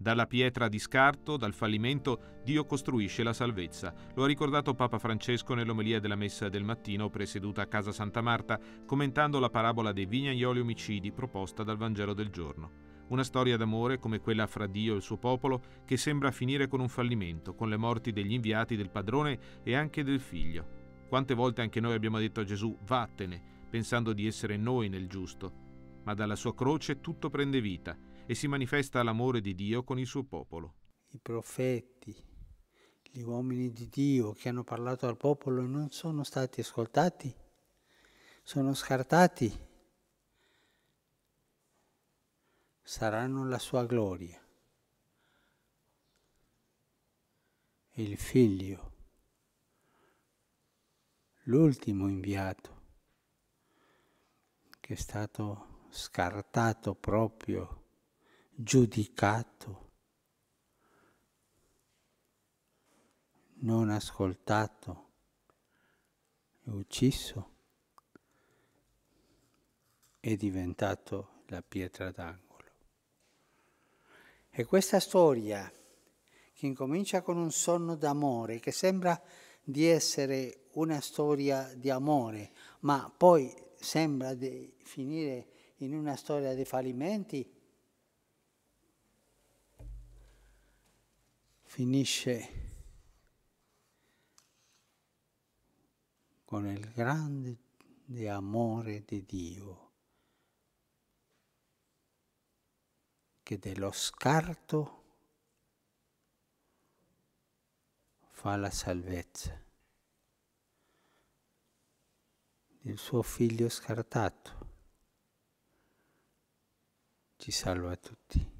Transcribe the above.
Dalla pietra di scarto, dal fallimento, Dio costruisce la salvezza. Lo ha ricordato Papa Francesco nell'omelia della messa del mattino presieduta a Casa Santa Marta, commentando la parabola dei vignaioli omicidi proposta dal Vangelo del giorno. Una storia d'amore come quella fra Dio e il suo popolo che sembra finire con un fallimento, con le morti degli inviati del padrone e anche del figlio. Quante volte anche noi abbiamo detto a Gesù vattene, pensando di essere noi nel giusto, ma dalla sua croce tutto prende vita e si manifesta l'amore di Dio con il suo popolo. I profeti, gli uomini di Dio che hanno parlato al popolo non sono stati ascoltati, sono scartati. Saranno la sua gloria. Il figlio, l'ultimo inviato, che è stato scartato proprio giudicato, non ascoltato e ucciso, è diventato la pietra d'angolo. E questa storia, che incomincia con un sonno d'amore, che sembra di essere una storia di amore, ma poi sembra di finire in una storia di fallimenti, finisce con il grande amore di Dio, che dello scarto fa la salvezza. Il suo figlio scartato ci salva tutti.